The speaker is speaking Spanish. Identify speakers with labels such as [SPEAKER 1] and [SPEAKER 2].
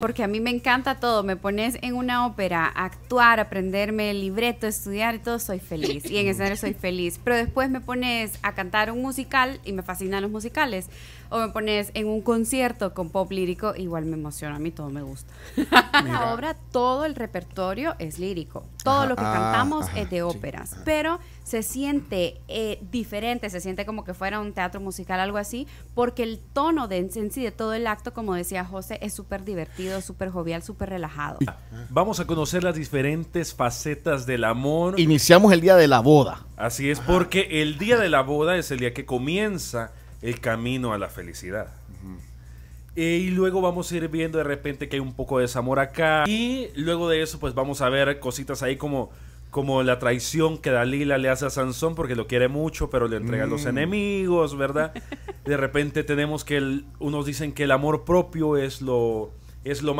[SPEAKER 1] porque a mí me encanta todo. Me pones en una ópera, actuar, aprenderme el libreto, estudiar y todo, soy feliz. Y en escenario soy feliz. Pero después me pones a cantar un musical y me fascinan los musicales. O me pones en un concierto con pop lírico, igual me emociona, a mí todo me gusta. La obra, todo el repertorio es lírico. Todo lo que ah, cantamos es de óperas. Ah. pero se siente eh, diferente, se siente como que fuera un teatro musical, algo así, porque el tono de en sí de todo el acto, como decía José, es súper divertido super súper jovial, súper relajado.
[SPEAKER 2] Vamos a conocer las diferentes facetas del amor.
[SPEAKER 3] Iniciamos el día de la boda.
[SPEAKER 2] Así es, porque el día de la boda es el día que comienza el camino a la felicidad. Eh, y luego vamos a ir viendo de repente que hay un poco de desamor acá. Y luego de eso, pues vamos a ver cositas ahí como como la traición que Dalila le hace a Sansón porque lo quiere mucho, pero le entrega a los mm. enemigos, ¿verdad?
[SPEAKER 3] De repente tenemos que unos dicen que el amor propio es lo es lo más